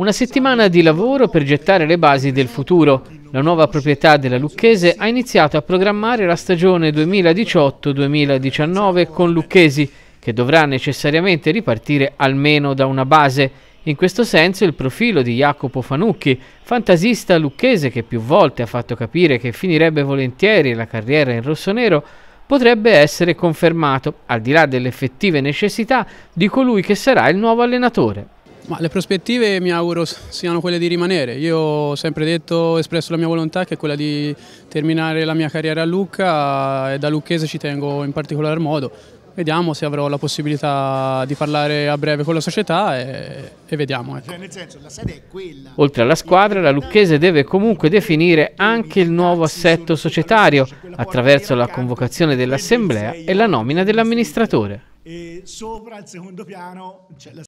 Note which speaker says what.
Speaker 1: Una settimana di lavoro per gettare le basi del futuro. La nuova proprietà della Lucchese ha iniziato a programmare la stagione 2018-2019 con Lucchesi, che dovrà necessariamente ripartire almeno da una base. In questo senso il profilo di Jacopo Fanucchi, fantasista lucchese che più volte ha fatto capire che finirebbe volentieri la carriera in rossonero, potrebbe essere confermato, al di là delle effettive necessità di colui che sarà il nuovo allenatore. Ma le prospettive
Speaker 2: mi auguro siano quelle di rimanere. Io ho sempre detto, ho espresso la mia volontà che è quella di terminare la mia carriera a Lucca e da lucchese ci tengo in particolar modo. Vediamo se avrò la possibilità di parlare a breve con la società e, e vediamo. Ecco.
Speaker 1: Cioè, Oltre alla squadra, la Lucchese deve comunque definire anche il nuovo assetto societario attraverso la convocazione dell'assemblea e la nomina dell'amministratore. E sopra al secondo piano c'è la